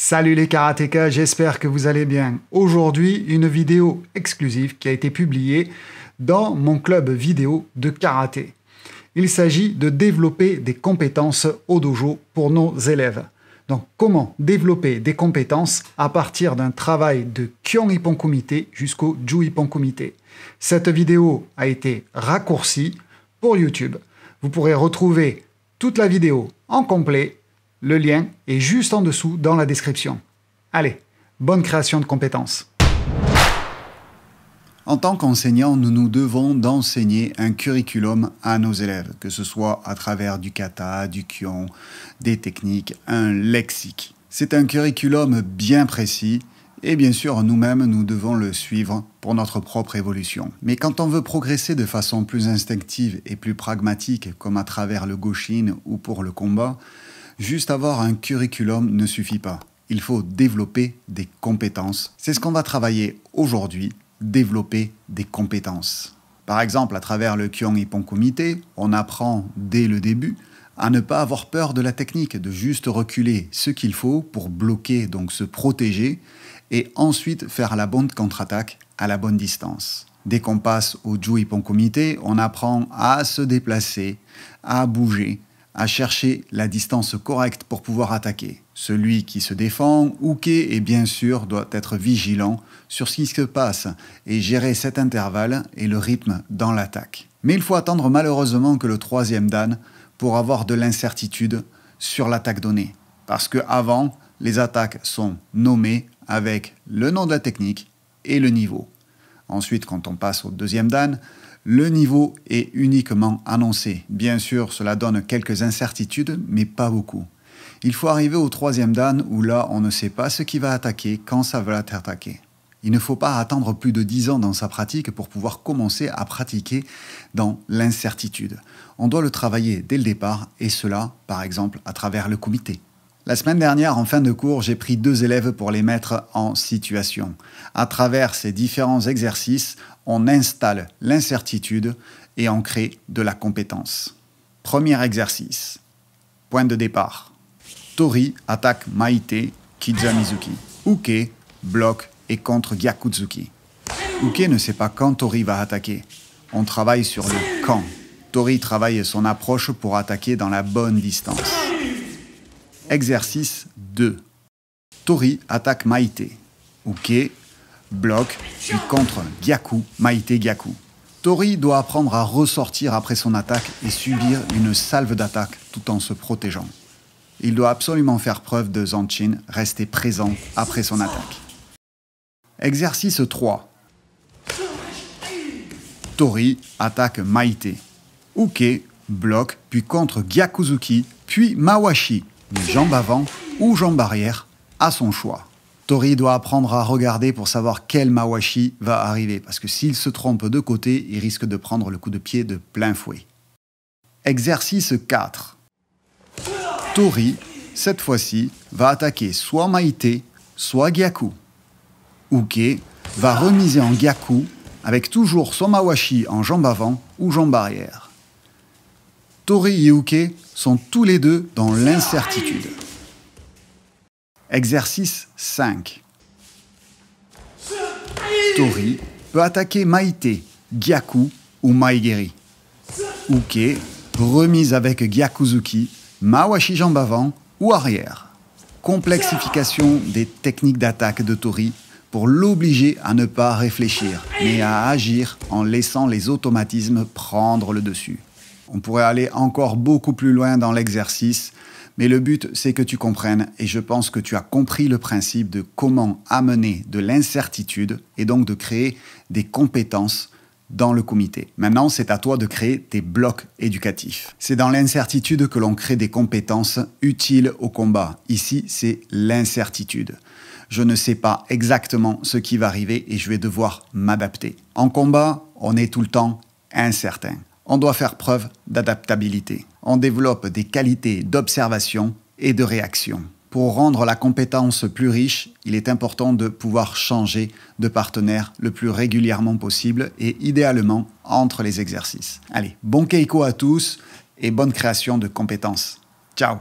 Salut les karatékas, j'espère que vous allez bien. Aujourd'hui, une vidéo exclusive qui a été publiée dans mon club vidéo de karaté. Il s'agit de développer des compétences au dojo pour nos élèves. Donc comment développer des compétences à partir d'un travail de Kyon Ippon jusqu'au Ju Ippon Kumite. Cette vidéo a été raccourcie pour YouTube. Vous pourrez retrouver toute la vidéo en complet le lien est juste en dessous dans la description. Allez, bonne création de compétences. En tant qu'enseignants, nous nous devons d'enseigner un curriculum à nos élèves, que ce soit à travers du kata, du kion, des techniques, un lexique. C'est un curriculum bien précis et bien sûr, nous-mêmes, nous devons le suivre pour notre propre évolution. Mais quand on veut progresser de façon plus instinctive et plus pragmatique, comme à travers le gauchine ou pour le combat, Juste avoir un curriculum ne suffit pas. Il faut développer des compétences. C'est ce qu'on va travailler aujourd'hui, développer des compétences. Par exemple, à travers le Kyong Hippon Comité, on apprend dès le début à ne pas avoir peur de la technique, de juste reculer ce qu'il faut pour bloquer, donc se protéger, et ensuite faire la bonne contre-attaque à la bonne distance. Dès qu'on passe au Ju Ipon Comité, on apprend à se déplacer, à bouger, à chercher la distance correcte pour pouvoir attaquer. Celui qui se défend, hooké et bien sûr doit être vigilant sur ce qui se passe et gérer cet intervalle et le rythme dans l'attaque. Mais il faut attendre malheureusement que le troisième dan pour avoir de l'incertitude sur l'attaque donnée. Parce que avant, les attaques sont nommées avec le nom de la technique et le niveau. Ensuite, quand on passe au deuxième dan, le niveau est uniquement annoncé. Bien sûr, cela donne quelques incertitudes, mais pas beaucoup. Il faut arriver au troisième dan où là, on ne sait pas ce qui va attaquer, quand ça va attaqué. Il ne faut pas attendre plus de 10 ans dans sa pratique pour pouvoir commencer à pratiquer dans l'incertitude. On doit le travailler dès le départ et cela, par exemple, à travers le comité. La semaine dernière, en fin de cours, j'ai pris deux élèves pour les mettre en situation. À travers ces différents exercices, on installe l'incertitude et on crée de la compétence. Premier exercice. Point de départ. Tori attaque Maite Kijamizuki. Uke bloque et contre Gyakutsuki. Uke ne sait pas quand Tori va attaquer. On travaille sur le quand. Tori travaille son approche pour attaquer dans la bonne distance. Exercice 2. Tori attaque Maite. Ok, bloque, puis contre Gyaku, Maite Gyaku. Tori doit apprendre à ressortir après son attaque et subir une salve d'attaque tout en se protégeant. Il doit absolument faire preuve de Zanchin, rester présent après son attaque. Exercice 3. Tori attaque Maite. Uke bloque, puis contre Gyakuzuki, puis Mawashi. Mais jambe avant ou jambe arrière, à son choix. Tori doit apprendre à regarder pour savoir quel Mawashi va arriver, parce que s'il se trompe de côté, il risque de prendre le coup de pied de plein fouet. Exercice 4. Tori, cette fois-ci, va attaquer soit Maite, soit Gyaku. Uke va remiser en Gyaku, avec toujours soit Mawashi en jambe avant ou jambe arrière. Tori et Uke sont tous les deux dans l'incertitude. Exercice 5. Tori peut attaquer Maite, Gyaku ou Maigeri. Uke, remise avec Gyakuzuki, Mawashi jambe avant ou arrière. Complexification des techniques d'attaque de Tori pour l'obliger à ne pas réfléchir, mais à agir en laissant les automatismes prendre le dessus. On pourrait aller encore beaucoup plus loin dans l'exercice, mais le but c'est que tu comprennes, et je pense que tu as compris le principe de comment amener de l'incertitude et donc de créer des compétences dans le comité. Maintenant, c'est à toi de créer tes blocs éducatifs. C'est dans l'incertitude que l'on crée des compétences utiles au combat. Ici, c'est l'incertitude. Je ne sais pas exactement ce qui va arriver et je vais devoir m'adapter. En combat, on est tout le temps incertain on doit faire preuve d'adaptabilité. On développe des qualités d'observation et de réaction. Pour rendre la compétence plus riche, il est important de pouvoir changer de partenaire le plus régulièrement possible et idéalement entre les exercices. Allez, bon Keiko à tous et bonne création de compétences. Ciao